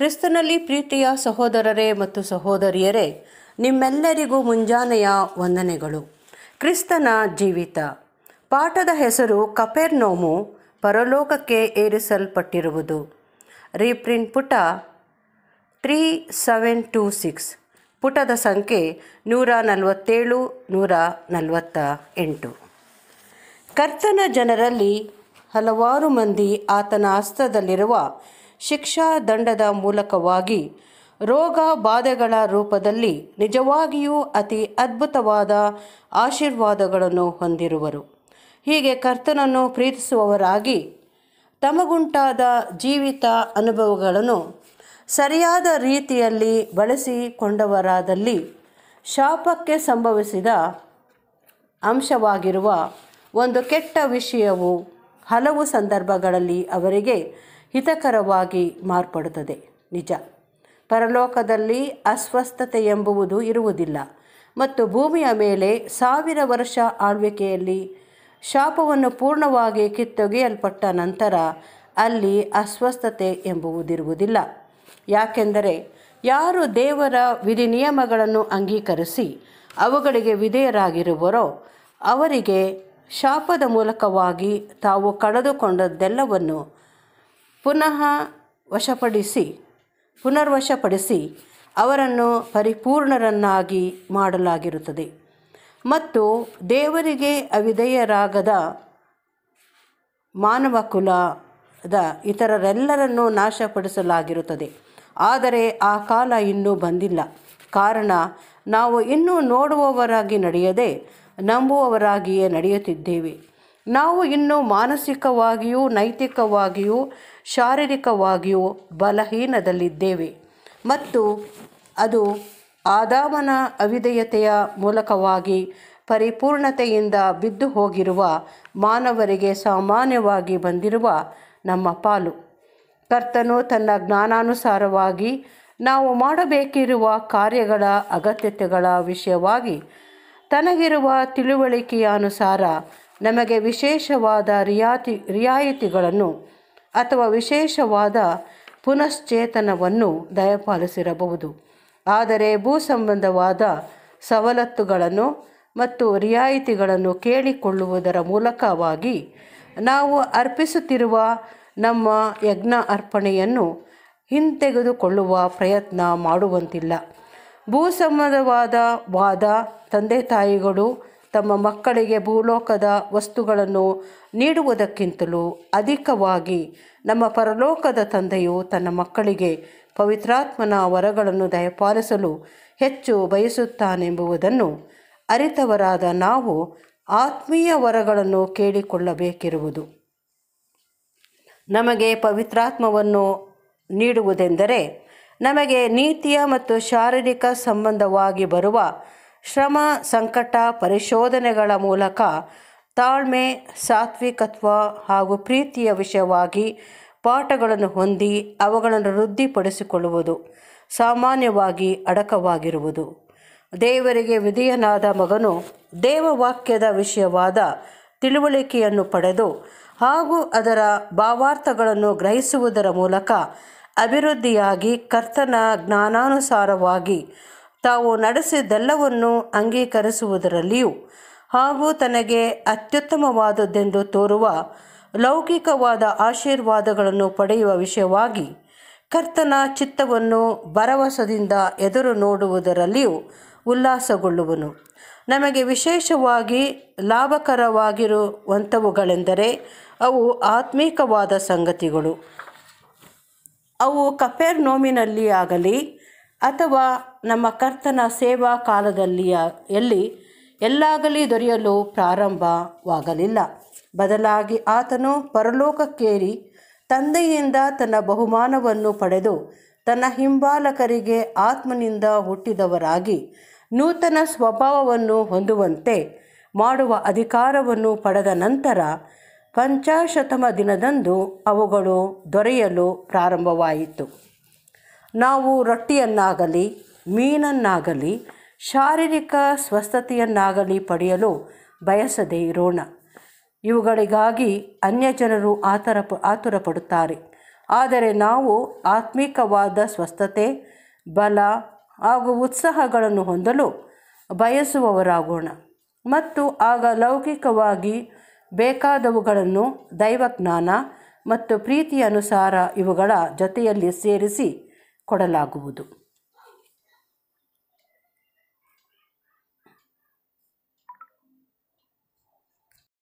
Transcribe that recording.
ಕ್ರಿಸ್ತನಲ್ಲಿ ಪ್ರೀತಿಯ ಸಹೋದರರೇ ಮತ್ತು ಸಹೋದರಿಯರೇ ನಿಮ್ಮೆಲ್ಲರಿಗೂ ಮುಂಜಾನೆಯ ವಂದನೆಗಳು ಕ್ರಿಸ್ತನ ಜೀವಿತ ಪಾಠದ ಹೆಸರು ಕಪೆರ್ನೋಮು ಪರಲೋಕಕ್ಕೆ ಏರಿಸಲ್ಪಟ್ಟಿರುವುದು ರೀಪ್ರಿಂಟ್ ಪುಟ ತ್ರೀ ಸೆವೆನ್ ಟೂ ಸಿಕ್ಸ್ ಪುಟದ ಸಂಖ್ಯೆ ನೂರ ನಲವತ್ತೇಳು ನೂರ ನಲವತ್ತ ಎಂಟು ಕರ್ತನ ಜನರಲ್ಲಿ ಹಲವಾರು ಮಂದಿ ಆತನ ಹಸ್ತದಲ್ಲಿರುವ ಶಿಕ್ಷಾ ದಂಡದ ಮೂಲಕವಾಗಿ ರೋಗ ಬಾಧೆಗಳ ರೂಪದಲ್ಲಿ ನಿಜವಾಗಿಯೂ ಅತಿ ಅದ್ಭುತವಾದ ಆಶೀರ್ವಾದಗಳನ್ನು ಹೊಂದಿರುವರು ಹೀಗೆ ಕರ್ತನನ್ನು ಪ್ರೀತಿಸುವವರಾಗಿ ತಮಗುಂಟಾದ ಜೀವಿತ ಅನುಭವಗಳನ್ನು ಸರಿಯಾದ ರೀತಿಯಲ್ಲಿ ಬಳಸಿಕೊಂಡವರಾದಲ್ಲಿ ಶಾಪಕ್ಕೆ ಸಂಭವಿಸಿದ ಅಂಶವಾಗಿರುವ ಒಂದು ಕೆಟ್ಟ ವಿಷಯವು ಹಲವು ಸಂದರ್ಭಗಳಲ್ಲಿ ಅವರಿಗೆ ಹಿತಕರವಾಗಿ ಮಾರ್ಪಡುತ್ತದೆ ನಿಜ ಪರಲೋಕದಲ್ಲಿ ಅಸ್ವಸ್ಥತೆ ಎಂಬುವುದು ಇರುವುದಿಲ್ಲ ಮತ್ತು ಭೂಮಿಯ ಮೇಲೆ ಸಾವಿರ ವರ್ಷ ಆಳ್ವಿಕೆಯಲ್ಲಿ ಶಾಪವನ್ನು ಪೂರ್ಣವಾಗಿ ಕಿತ್ತೊಗೆಯಲ್ಪಟ್ಟ ನಂತರ ಅಲ್ಲಿ ಅಸ್ವಸ್ಥತೆ ಎಂಬುವುದಿರುವುದಿಲ್ಲ ಯಾಕೆಂದರೆ ಯಾರು ದೇವರ ವಿಧಿ ನಿಯಮಗಳನ್ನು ಅಂಗೀಕರಿಸಿ ಅವುಗಳಿಗೆ ವಿಧೇಯರಾಗಿರುವರೋ ಅವರಿಗೆ ಶಾಪದ ಮೂಲಕವಾಗಿ ತಾವು ಕಳೆದುಕೊಂಡದ್ದೆಲ್ಲವನ್ನು ಪುನಃ ವಶಪಡಿಸಿ ಪುನರ್ವಶಪಡಿಸಿ ಅವರನ್ನು ಪರಿಪೂರ್ಣರನ್ನಾಗಿ ಮಾಡಲಾಗಿರುತ್ತದೆ ಮತ್ತು ದೇವರಿಗೆ ಅವಿಧೇಯರಾಗದ ಮಾನವ ಕುಲದ ಇತರರೆಲ್ಲರನ್ನೂ ನಾಶಪಡಿಸಲಾಗಿರುತ್ತದೆ ಆದರೆ ಆ ಕಾಲ ಇನ್ನೂ ಬಂದಿಲ್ಲ ಕಾರಣ ನಾವು ಇನ್ನೂ ನೋಡುವವರಾಗಿ ನಡೆಯದೆ ನಂಬುವವರಾಗಿಯೇ ನಡೆಯುತ್ತಿದ್ದೇವೆ ನಾವು ಇನ್ನು ಮಾನಸಿಕವಾಗಿಯೂ ನೈತಿಕವಾಗಿಯೂ ಶಾರೀರಿಕವಾಗಿಯೂ ಬಲಹೀನದಲ್ಲಿದ್ದೇವೆ ಮತ್ತು ಅದು ಆದಾಮನ ಅವಿದೇಯತೆಯ ಮೂಲಕವಾಗಿ ಪರಿಪೂರ್ಣತೆಯಿಂದ ಬಿದ್ದು ಹೋಗಿರುವ ಮಾನವರಿಗೆ ಸಾಮಾನ್ಯವಾಗಿ ಬಂದಿರುವ ನಮ್ಮ ಪಾಲು ಕರ್ತನು ತನ್ನ ಜ್ಞಾನಾನುಸಾರವಾಗಿ ನಾವು ಮಾಡಬೇಕಿರುವ ಕಾರ್ಯಗಳ ಅಗತ್ಯತೆಗಳ ವಿಷಯವಾಗಿ ತನಗಿರುವ ತಿಳುವಳಿಕೆಯ ಅನುಸಾರ ನಮಗೆ ವಿಶೇಷವಾದ ರಿಯಾತಿ ರಿಯಾಯಿತಿಗಳನ್ನು ಅಥವಾ ವಿಶೇಷವಾದ ಪುನಶ್ಚೇತನವನ್ನು ದಯಪಾಲಿಸಿರಬಹುದು ಆದರೆ ಭೂ ಸಂಬಂಧವಾದ ಸವಲತ್ತುಗಳನ್ನು ಮತ್ತು ರಿಯಾಯಿತಿಗಳನ್ನು ಕೇಳಿಕೊಳ್ಳುವುದರ ಮೂಲಕವಾಗಿ ನಾವು ಅರ್ಪಿಸುತ್ತಿರುವ ನಮ್ಮ ಯಜ್ಞ ಅರ್ಪಣೆಯನ್ನು ಹಿಂತೆಗೆದುಕೊಳ್ಳುವ ಪ್ರಯತ್ನ ಮಾಡುವಂತಿಲ್ಲ ಭೂ ಸಂಬಂಧವಾದ ವಾದ ತಂದೆ ತಾಯಿಗಳು ತಮ್ಮ ಮಕ್ಕಳಿಗೆ ಭೂಲೋಕದ ವಸ್ತುಗಳನ್ನು ನೀಡುವುದಕ್ಕಿಂತಲೂ ಅಧಿಕವಾಗಿ ನಮ್ಮ ಪರಲೋಕದ ತಂದೆಯು ತನ್ನ ಮಕ್ಕಳಿಗೆ ಪವಿತ್ರಾತ್ಮನ ವರಗಳನ್ನು ದಯಪಾಲಿಸಲು ಹೆಚ್ಚು ಬಯಸುತ್ತಾನೆಂಬುದನ್ನು ಅರಿತವರಾದ ನಾವು ಆತ್ಮೀಯ ವರಗಳನ್ನು ಕೇಳಿಕೊಳ್ಳಬೇಕಿರುವುದು ನಮಗೆ ಪವಿತ್ರಾತ್ಮವನ್ನು ನೀಡುವುದೆಂದರೆ ನಮಗೆ ನೀತಿಯ ಮತ್ತು ಶಾರೀರಿಕ ಸಂಬಂಧವಾಗಿ ಬರುವ ಶ್ರಮ ಸಂಕಟ ಪರಿಶೋಧನೆಗಳ ಮೂಲಕ ತಾಳ್ಮೆ ಸಾತ್ವಿಕತ್ವ ಹಾಗೂ ಪ್ರೀತಿಯ ವಿಷಯವಾಗಿ ಪಾಠಗಳನ್ನು ಹೊಂದಿ ಅವುಗಳನ್ನು ವೃದ್ಧಿಪಡಿಸಿಕೊಳ್ಳುವುದು ಸಾಮಾನ್ಯವಾಗಿ ಅಡಕವಾಗಿರುವುದು ದೇವರಿಗೆ ವಿಧಿಯನಾದ ಮಗನು ದೇವವಾಕ್ಯದ ವಿಷಯವಾದ ತಿಳುವಳಿಕೆಯನ್ನು ಪಡೆದು ಹಾಗೂ ಅದರ ಭಾವಾರ್ಥಗಳನ್ನು ಗ್ರಹಿಸುವುದರ ಮೂಲಕ ಅಭಿವೃದ್ಧಿಯಾಗಿ ಕರ್ತನ ಜ್ಞಾನಾನುಸಾರವಾಗಿ ತಾವು ನಡೆಸಿದ್ದೆಲ್ಲವನ್ನು ಅಂಗೀಕರಿಸುವುದರಲ್ಲಿಯೂ ಹಾಗೂ ತನಗೆ ಅತ್ಯುತ್ತಮವಾದದ್ದೆಂದು ತೋರುವ ಲೌಕಿಕವಾದ ಆಶೀರ್ವಾದಗಳನ್ನು ಪಡೆಯುವ ವಿಷಯವಾಗಿ ಕರ್ತನ ಚಿತ್ತವನ್ನು ಭರವಸದಿಂದ ಎದುರು ನೋಡುವುದರಲ್ಲಿಯೂ ಉಲ್ಲಾಸಗೊಳ್ಳುವನು ನಮಗೆ ವಿಶೇಷವಾಗಿ ಲಾಭಕರವಾಗಿರುವಂಥವುಗಳೆಂದರೆ ಅವು ಆತ್ಮೀಕವಾದ ಸಂಗತಿಗಳು ಅವು ಕಪೇರ್ ನೋಮಿನಲ್ಲಿ ಆಗಲಿ ಅಥವಾ ನಮ್ಮ ಕರ್ತನ ಸೇವಾ ಕಾಲದಲ್ಲಿ ಎಲ್ಲಿ ಎಲ್ಲಾಗಲಿ ದೊರೆಯಲು ಪ್ರಾರಂಭವಾಗಲಿಲ್ಲ ಬದಲಾಗಿ ಆತನು ಪರಲೋಕಕ್ಕೇರಿ ತಂದೆಯಿಂದ ತನ್ನ ಬಹುಮಾನವನ್ನು ಪಡೆದು ತನ್ನ ಹಿಂಬಾಲಕರಿಗೆ ಆತ್ಮನಿಂದ ಹುಟ್ಟಿದವರಾಗಿ ನೂತನ ಸ್ವಭಾವವನ್ನು ಹೊಂದುವಂತೆ ಮಾಡುವ ಅಧಿಕಾರವನ್ನು ಪಡೆದ ನಂತರ ಪಂಚಾಶತಮ ದಿನದಂದು ಅವುಗಳು ದೊರೆಯಲು ಪ್ರಾರಂಭವಾಯಿತು ನಾವು ರೊಟ್ಟಿಯನ್ನಾಗಲಿ ಮೀನನ್ನಾಗಲಿ ಶಾರೀರಿಕ ಸ್ವಸ್ಥತೆಯನ್ನಾಗಲಿ ಪಡೆಯಲು ಬಯಸದೇ ಇರೋಣ ಇವುಗಳಿಗಾಗಿ ಅನ್ಯಜನರು ಆತರ ಆತುರ ಪಡುತ್ತಾರೆ ಆದರೆ ನಾವು ಆತ್ಮಿಕವಾದ ಸ್ವಸ್ಥತೆ ಬಲ ಹಾಗೂ ಉತ್ಸಾಹಗಳನ್ನು ಹೊಂದಲು ಬಯಸುವವರಾಗೋಣ ಮತ್ತು ಆಗ ಲೌಕಿಕವಾಗಿ ಬೇಕಾದವುಗಳನ್ನು ದೈವಜ್ಞಾನ ಮತ್ತು ಪ್ರೀತಿಯನುಸಾರ ಇವುಗಳ ಜೊತೆಯಲ್ಲಿ ಸೇರಿಸಿ ಕೊಡಲಾಗುವುದು